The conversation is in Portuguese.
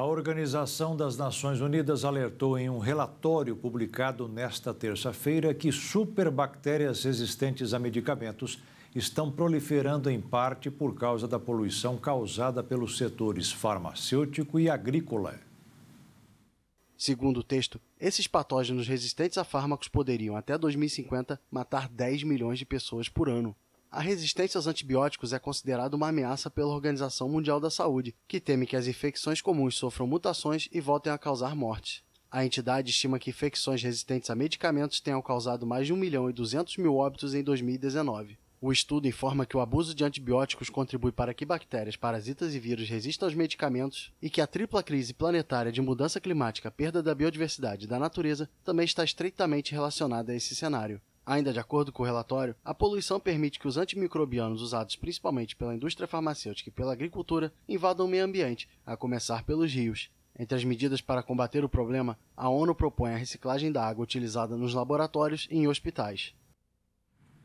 A Organização das Nações Unidas alertou em um relatório publicado nesta terça-feira que superbactérias resistentes a medicamentos estão proliferando em parte por causa da poluição causada pelos setores farmacêutico e agrícola. Segundo o texto, esses patógenos resistentes a fármacos poderiam, até 2050, matar 10 milhões de pessoas por ano. A resistência aos antibióticos é considerada uma ameaça pela Organização Mundial da Saúde, que teme que as infecções comuns sofram mutações e voltem a causar morte. A entidade estima que infecções resistentes a medicamentos tenham causado mais de 1 milhão e 200 mil óbitos em 2019. O estudo informa que o abuso de antibióticos contribui para que bactérias, parasitas e vírus resistam aos medicamentos e que a tripla crise planetária de mudança climática, perda da biodiversidade e da natureza também está estreitamente relacionada a esse cenário. Ainda de acordo com o relatório, a poluição permite que os antimicrobianos usados principalmente pela indústria farmacêutica e pela agricultura invadam o meio ambiente, a começar pelos rios. Entre as medidas para combater o problema, a ONU propõe a reciclagem da água utilizada nos laboratórios e em hospitais.